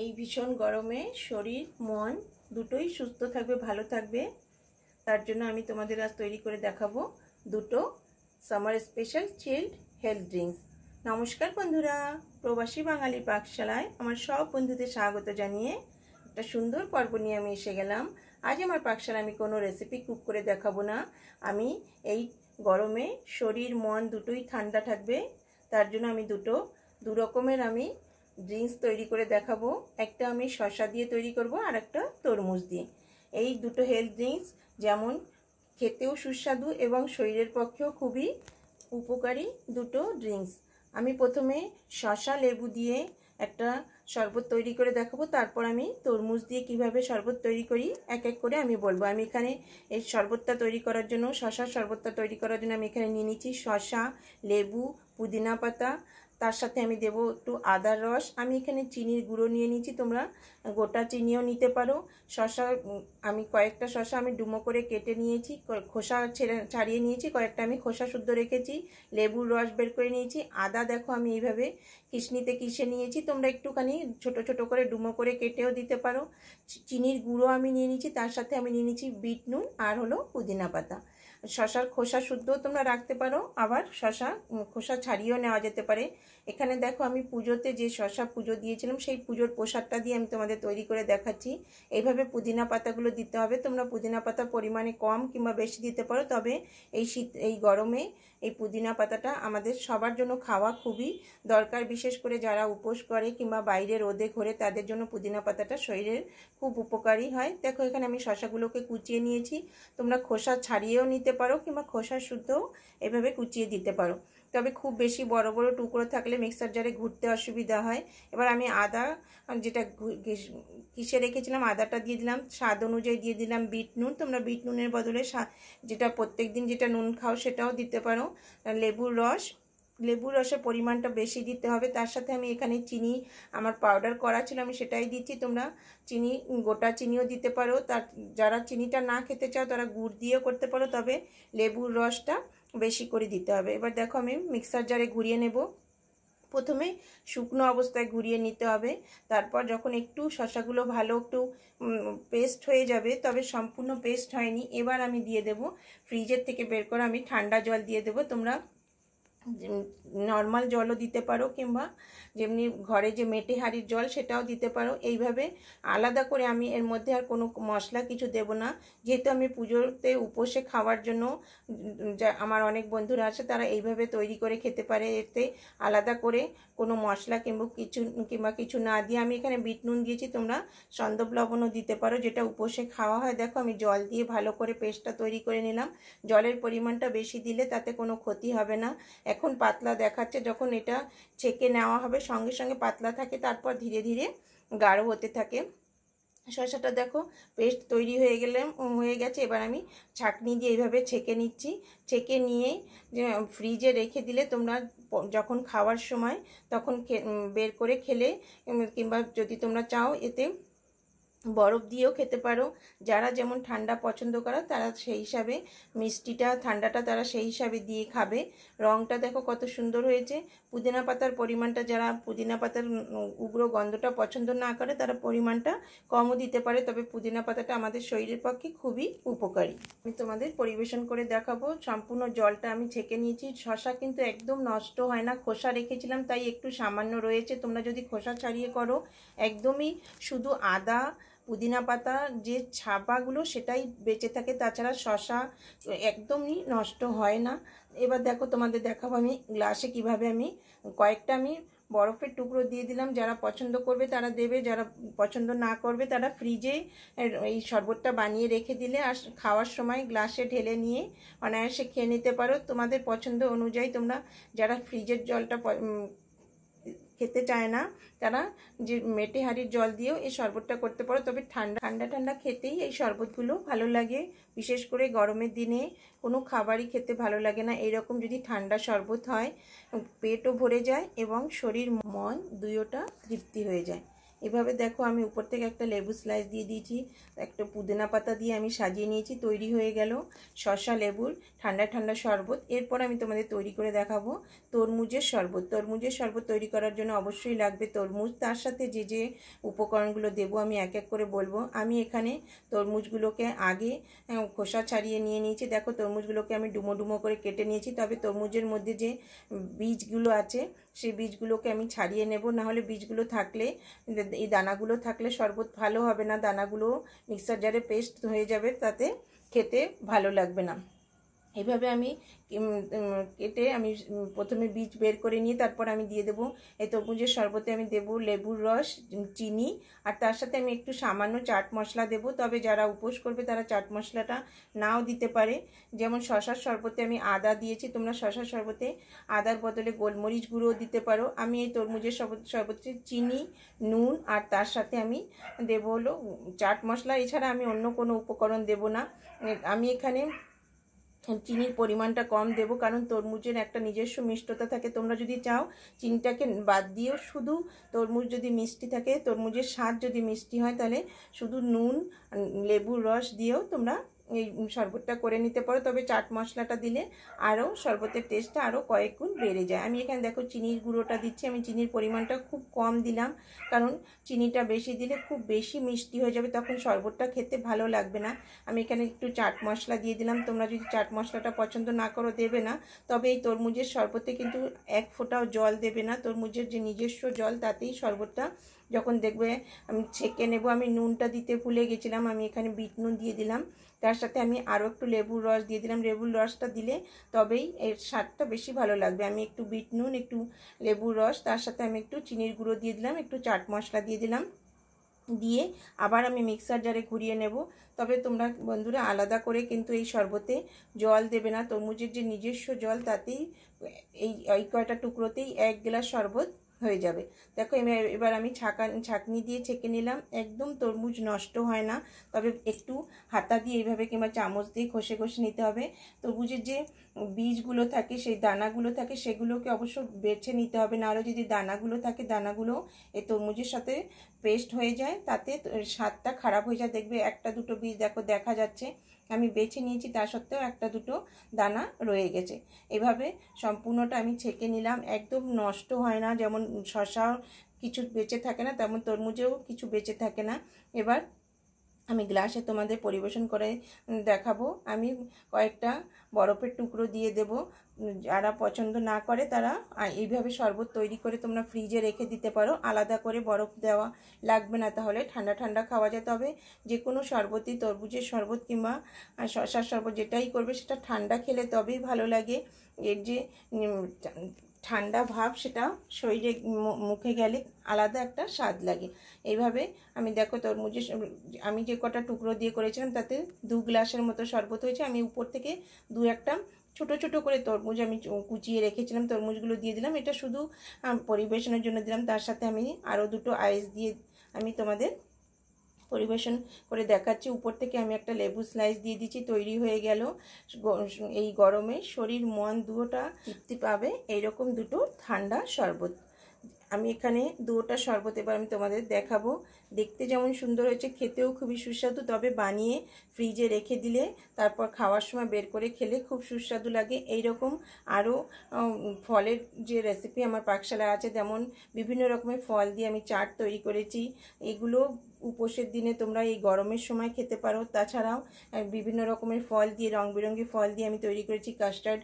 এই ভীষণ গরমে শরীর মন দুটোই সুস্থ থাকবে ভালো থাকবে তার জন্য আমি তোমাদের আজ তৈরি করে দেখাবো দুটো summer special chilled health drinks নমস্কার বন্ধুরা প্রবাসী বাঙালি পাকশালায় আমার সব বন্ধুদের স্বাগত জানিয়ে একটা সুন্দর পর্ব নিয়ে আমি এসে গেলাম আজ আমার পাকশালা আমি কোনো রেসিপি কুক করে দেখাবো না আমি এই গরমে শরীর মন দুটোই ঠান্ডা থাকবে তার জন্য আমি দুটো দু রকমের আমি ড্রিঙ্কস তৈরি করে দেখাবো একটা আমি শশা দিয়ে তৈরি করব আর একটা তরমুজ দিয়ে এই দুটো হেলথ ড্রিঙ্কস যেমন খেতেও সুস্বাদু এবং শরীরের পক্ষেও খুবই উপকারী দুটো ড্রিঙ্কস আমি প্রথমে শশা লেবু দিয়ে একটা শরবত তৈরি করে দেখাবো তারপর আমি তরমুজ দিয়ে কিভাবে শরবত তৈরি করি এক এক করে আমি বলবো আমি এখানে এই শরবতটা তৈরি করার জন্য শশার শরবতটা তৈরি করার জন্য আমি এখানে নিয়ে নিচ্ছি শশা লেবু পুদিনা পাতা তার সাথে আমি দেব একটু আদার রস আমি এখানে চিনির গুঁড়ো নিয়ে নিয়েছি তোমরা গোটা চিনিও নিতে পারো শশা আমি কয়েকটা শশা আমি ডুমো করে কেটে নিয়েছি খোসা ছেড়ে ছাড়িয়ে নিয়েছি কয়েকটা আমি খোসা শুদ্ধ রেখেছি লেবুর রস বের করে নিয়েছি আদা দেখো আমি এইভাবে কিশনিতে কিষে নিয়েছি তোমরা একটুখানি ছোট ছোট করে ডুমো করে কেটেও দিতে পারো চিনির গুঁড়ো আমি নিয়ে নিয়েছি তার সাথে আমি নিয়ে নিয়েছি বিট নুন আর হলো পুদিনা পাতা শশার খোসা শুদ্ধ তোমরা রাখতে পারো আবার শশা খোসা ছাড়িয়েও নেওয়া যেতে পারে এখানে দেখো আমি পুজোতে যে শশা পুজো দিয়েছিলাম সেই পুজোর প্রসাদটা দিয়ে আমি তোমাদের তৈরি করে দেখাচ্ছি এইভাবে পুদিনা পাতাগুলো দিতে হবে তোমরা পুদিনা পাতা পরিমাণে কম কিংবা বেশি দিতে পারো তবে এই শীত এই গরমে এই পুদিনা পাতাটা আমাদের সবার জন্য খাওয়া খুবই দরকার বিশেষ করে যারা উপোস করে কিংবা বাইরে রোদে ঘরে তাদের জন্য পুদিনা পাতাটা শরীরের খুব উপকারী হয় দেখো এখানে আমি শশাগুলোকে কুচিয়ে নিয়েছি তোমরা খোসা ছাড়িয়েও নিতে পারো কিংবা খোসা শুদ্ধ এভাবে কুচিয়ে দিতে পারো তবে খুব বেশি বড় বড় টুকরো থাকলে মিক্সার জারে ঘুরতে অসুবিধা হয় এবার আমি আদা যেটা কিসে রেখেছিলাম আদাটা দিয়ে দিলাম স্বাদ অনুযায়ী দিয়ে দিলাম বিট নুন তোমরা বিট নুনের বদলে যেটা প্রত্যেক দিন যেটা নুন খাও সেটাও দিতে পারো লেবুর রস লেবুর রসের পরিমাণটা বেশি দিতে হবে তার সাথে আমি এখানে চিনি আমার পাউডার করা ছিল আমি সেটাই দিচ্ছি তোমরা চিনি গোটা চিনিও দিতে পারো তার যারা চিনিটা না খেতে চাও তারা গুড় দিয়েও করতে পারো তবে লেবুর রসটা বেশি করে দিতে হবে এবার দেখো আমি মিক্সার জারে ঘুরিয়ে নেব প্রথমে শুকনো অবস্থায় ঘুরিয়ে নিতে হবে তারপর যখন একটু শশাগুলো ভালো একটু পেস্ট হয়ে যাবে তবে সম্পূর্ণ পেস্ট হয়নি এবার আমি দিয়ে দেব ফ্রিজের থেকে বের করে আমি ঠান্ডা জল দিয়ে দেব তোমরা নর্মাল জলও দিতে পারো কিংবা যেমনি ঘরে যে মেটে হাঁড়ির জল সেটাও দিতে পারো এইভাবে আলাদা করে আমি এর মধ্যে আর কোনো মশলা কিছু দেব না যেহেতু আমি পুজোতে উপসে খাওয়ার জন্য আমার অনেক বন্ধুরা আছে তারা এইভাবে তৈরি করে খেতে পারে এতে আলাদা করে কোনো মশলা কিংবা কিছু কিংবা কিছু না দিয়ে আমি এখানে বিট নুন দিয়েছি তোমরা সন্দব লবণও দিতে পারো যেটা উপসে খাওয়া হয় দেখো আমি জল দিয়ে ভালো করে পেস্টটা তৈরি করে নিলাম জলের পরিমাণটা বেশি দিলে তাতে কোনো ক্ষতি হবে না এখন পাতলা দেখাচ্ছে যখন এটা ছেঁকে নেওয়া হবে সঙ্গে সঙ্গে পাতলা থাকে তারপর ধীরে ধীরে গাঢ় হতে থাকে শসাটা দেখো পেস্ট তৈরি হয়ে গেলে হয়ে গেছে এবার আমি ছাঁকনি দিয়ে এইভাবে ছেঁকে নিচ্ছি ছেঁকে নিয়ে ফ্রিজে রেখে দিলে তোমরা যখন খাওয়ার সময় তখন বের করে খেলে কিংবা যদি তোমরা চাও এতে বরফ দিয়েও খেতে পারো যারা যেমন ঠান্ডা পছন্দ করে তারা সেই হিসাবে মিষ্টিটা ঠান্ডাটা তারা সেই হিসাবে দিয়ে খাবে রঙটা দেখো কত সুন্দর হয়েছে পুদিনা পাতার পরিমাণটা যারা পুদিনা পাতার উগ্র গন্ধটা পছন্দ না করে তারা পরিমাণটা কমও দিতে পারে তবে পুদিনা পাতাটা আমাদের শরীরের পক্ষে খুবই উপকারী আমি তোমাদের পরিবেশন করে দেখাবো সম্পূর্ণ জলটা আমি ছেঁকে নিয়েছি শশা কিন্তু একদম নষ্ট হয় না খোসা রেখেছিলাম তাই একটু সামান্য রয়েছে তোমরা যদি খোসা ছাড়িয়ে করো একদমই শুধু আদা পুদিনা পাতা যে ছাপাগুলো সেটাই বেঁচে থাকে তাছাড়া শশা একদমই নষ্ট হয় না এবার দেখো তোমাদের দেখাবো আমি গ্লাসে কিভাবে আমি কয়েকটা আমি বরফের টুকরো দিয়ে দিলাম যারা পছন্দ করবে তারা দেবে যারা পছন্দ না করবে তারা ফ্রিজে এই শরবতটা বানিয়ে রেখে দিলে আর খাওয়ার সময় গ্লাসে ঢেলে নিয়ে অনায়াসে খেয়ে নিতে পারো তোমাদের পছন্দ অনুযায়ী তোমরা যারা ফ্রিজের জলটা খেতে চায় না তারা যে মেটে হাঁড়ির জল দিয়েও এই শরবতটা করতে পারো তবে ঠান্ডা ঠান্ডা ঠান্ডা খেতেই এই শরবতগুলো ভালো লাগে বিশেষ করে গরমের দিনে কোনো খাবারই খেতে ভালো লাগে না এরকম যদি ঠান্ডা শরবত হয় পেটও ভরে যায় এবং শরীর মন দুয়োটা তৃপ্তি হয়ে যায় এভাবে দেখো আমি উপর থেকে একটা লেবু স্লাইস দিয়ে দিয়েছি একটা পুদিনা পাতা দিয়ে আমি সাজিয়ে নিয়েছি তৈরি হয়ে গেল শশা লেবুর ঠান্ডা ঠান্ডা শরবত এরপর আমি তোমাদের তৈরি করে দেখাবো তরমুজের শরবত তরমুজের শরবত তৈরি করার জন্য অবশ্যই লাগবে তরমুজ তার সাথে যে যে উপকরণগুলো দেব আমি এক এক করে বলবো আমি এখানে তরমুজগুলোকে আগে হ্যাঁ, খোসা ছাড়িয়ে নিয়ে নিয়েছি দেখো তরমুজগুলোকে আমি ডুমো ডুমো করে কেটে নিয়েছি তবে তরমুজের মধ্যে যে বীজগুলো আছে সেই বীজগুলোকে আমি ছাড়িয়ে নেব নাহলে বীজগুলো থাকলে এই দানাগুলো থাকলে শরবত ভালো হবে না দানাগুলো মিক্সার জারে পেস্ট হয়ে যাবে তাতে খেতে ভালো লাগবে না এইভাবে আমি কেটে আমি প্রথমে বীজ বের করে নিয়ে তারপর আমি দিয়ে দেবো এই তরমুজের শরবতে আমি দেবো লেবুর রস চিনি আর তার সাথে আমি একটু সামান্য চাট মশলা দেব তবে যারা উপোস করবে তারা চাট মশলাটা নাও দিতে পারে যেমন শশার শরবতে আমি আদা দিয়েছি তোমরা শশার শরবতে আদার বদলে গোলমরিচ গুঁড়ো দিতে পারো আমি এই তরমুজের শরবতে চিনি নুন আর তার সাথে আমি দেব হলো চাট মশলা এছাড়া আমি অন্য কোনো উপকরণ দেব না আমি এখানে চিনির পরিমাণটা কম দেব কারণ তরমুজের একটা নিজস্ব মিষ্টতা থাকে তোমরা যদি চাও চিনিটাকে বাদ দিয়েও শুধু তরমুজ যদি মিষ্টি থাকে তরমুজের স্বাদ যদি মিষ্টি হয় তাহলে শুধু নুন লেবুর রস দিয়েও তোমরা এই শরবতটা করে নিতে পারো তবে চাট মশলাটা দিলে আরও শরবতের টেস্টটা আরও কয়েক গুণ বেড়ে যায় আমি এখানে দেখো চিনির গুঁড়োটা দিচ্ছি আমি চিনির পরিমাণটা খুব কম দিলাম কারণ চিনিটা বেশি দিলে খুব বেশি মিষ্টি হয়ে যাবে তখন শরবতটা খেতে ভালো লাগবে না আমি এখানে একটু চাট মশলা দিয়ে দিলাম তোমরা যদি চাট মশলাটা পছন্দ না করো দেবে না তবে এই তরমুজের শরবতে কিন্তু এক ফোঁটাও জল দেবে না তরমুজের যে নিজস্ব জল তাতেই শরবতটা যখন দেখবে আমি ছেঁকে নেব আমি নুনটা দিতে ভুলে গেছিলাম আমি এখানে বিট নুন দিয়ে দিলাম তার সাথে আমি আরও একটু লেবুর রস দিয়ে দিলাম লেবুর রসটা দিলে তবেই এর স্বাদটা বেশি ভালো লাগবে আমি একটু বিট নুন একটু লেবুর রস তার সাথে আমি একটু চিনির গুঁড়ো দিয়ে দিলাম একটু চাট মশলা দিয়ে দিলাম দিয়ে আবার আমি মিক্সার জারে ঘুরিয়ে নেব তবে তোমরা বন্ধুরা আলাদা করে কিন্তু এই শরবতে জল দেবে না তরমুজের যে নিজস্ব জল তাতেই এই কয়টা টুকরোতেই এক গ্লাস শরবত হয়ে যাবে দেখো এবার আমি ছাঁকা ছাঁকনি দিয়ে ছেঁকে নিলাম একদম তরমুজ নষ্ট হয় না তবে একটু হাতা দিয়ে এইভাবে কিংবা চামচ দিয়ে ঘষে ঘষে নিতে হবে তরমুজের যে বীজগুলো থাকে সেই দানাগুলো থাকে সেগুলোকে অবশ্য বেছে নিতে হবে নাহলে যদি দানাগুলো থাকে দানাগুলো এই তরমুজের সাথে পেস্ট হয়ে যায় তাতে স্বাদটা খারাপ হয়ে যায় দেখবে একটা দুটো বীজ দেখো দেখা যাচ্ছে আমি বেছে নিয়েছি তা সত্ত্বেও একটা দুটো দানা রয়ে গেছে এভাবে সম্পূর্ণটা আমি ছেঁকে নিলাম একদম নষ্ট হয় না যেমন শশাও কিছু বেঁচে থাকে না তেমন তরমুজেও কিছু বেঁচে থাকে না এবার আমি গ্লাসে তোমাদের পরিবেশন করে দেখাবো আমি কয়েকটা বরফের টুকরো দিয়ে দেব যারা পছন্দ না করে তারা এইভাবে শরবত তৈরি করে তোমরা ফ্রিজে রেখে দিতে পারো আলাদা করে বরফ দেওয়া লাগবে না তাহলে ঠান্ডা ঠান্ডা খাওয়া যায় তবে যে কোনো শরবতই তরবুজের শরবত কিংবা শশার শরবত যেটাই করবে সেটা ঠান্ডা খেলে তবেই ভালো লাগে এর যে ঠান্ডা ভাব সেটা শরীরে মুখে গেলে আলাদা একটা স্বাদ লাগে এইভাবে আমি দেখো তরমুজের আমি যে কটা টুকরো দিয়ে করেছিলাম তাতে দু গ্লাসের মতো শরবত হয়েছে আমি উপর থেকে দু একটা ছোট ছোট করে তরমুজ আমি কুচিয়ে রেখেছিলাম তরমুজগুলো দিয়ে দিলাম এটা শুধু পরিবেশনের জন্য দিলাম তার সাথে আমি আরও দুটো আইস দিয়ে আমি তোমাদের পরিবেশন করে দেখাচ্ছি উপর থেকে আমি একটা লেবু স্লাইস দিয়ে দিচ্ছি তৈরি হয়ে গেল এই গরমে শরীর মন দুটা তৃপ্তি পাবে এইরকম দুটো ঠান্ডা শরবত আমি এখানে দুটা শরবত এবার আমি তোমাদের দেখাবো দেখতে যেমন সুন্দর হয়েছে খেতেও খুবই সুস্বাদু তবে বানিয়ে ফ্রিজে রেখে দিলে তারপর খাওয়ার সময় বের করে খেলে খুব সুস্বাদু লাগে এই রকম আরও ফলের যে রেসিপি আমার পাকশালায় আছে যেমন বিভিন্ন রকমের ফল দিয়ে আমি চাট তৈরি করেছি এগুলো উপোসের দিনে তোমরা এই গরমের সময় খেতে পারো তাছাড়াও বিভিন্ন রকমের ফল দিয়ে রং ফল দিয়ে আমি তৈরি করেছি কাস্টার্ড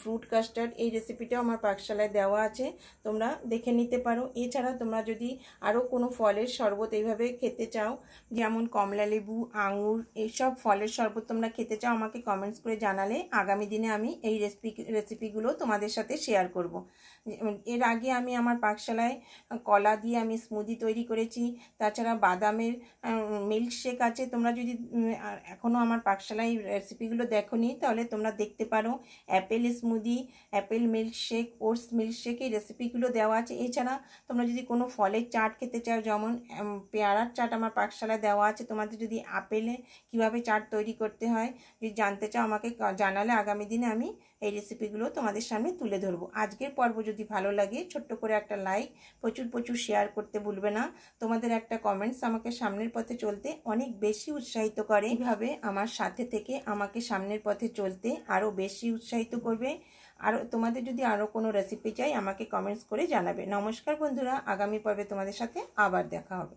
ফ্রুট কাস্টার্ড এই রেসিপিটাও আমার পাকশালায় দেওয়া আছে তোমরা দেখে নিতে পারো এছাড়া তোমরা যদি আরও কোনো ফলের শরবত এইভাবে খেতে চাও যেমন কমলা লেবু আঙুর এইসব ফলের শরবত তোমরা খেতে চাও আমাকে কমেন্টস করে জানালে আগামী দিনে আমি এই রেসিপি রেসিপিগুলো তোমাদের সাথে শেয়ার করব এর আগে আমি আমার পাকশালায় কলা দিয়ে আমি স্মুদি তৈরি করেছি তাছাড়া বাদাম বাদামের মিল্কশেক আছে তোমরা যদি এখনও আমার পাকশালায় রেসিপিগুলো দেখো নি তাহলে তোমরা দেখতে পারো apple smoothie apple milkshake oats milkshake এই রেসিপিগুলো দেওয়া আছে এছাড়া তোমরা যদি কোনো ফলের চাট খেতে চাও যেমন পেয়ারার চাট আমার পাকশালায় দেওয়া আছে তোমাদের যদি আপেলে কিভাবে চাট তৈরি করতে হয় যদি জানতে চাও আমাকে জানালে আগামী দিনে আমি এই রেসিপিগুলো তোমাদের সামনে তুলে ধরবো আজকের পর্ব যদি ভালো লাগে ছোট্ট করে একটা লাইক প্রচুর প্রচুর শেয়ার করতে ভুলবে না তোমাদের একটা কমেন্টস আমাকে সামনের পথে চলতে অনেক বেশি উৎসাহিত করে এইভাবে আমার সাথে থেকে আমাকে সামনের পথে চলতে আরও বেশি উৎসাহিত করবে আর তোমাদের যদি আরও কোনো রেসিপি চাই আমাকে কমেন্টস করে জানাবে নমস্কার বন্ধুরা আগামী পর্বে তোমাদের সাথে আবার দেখা হবে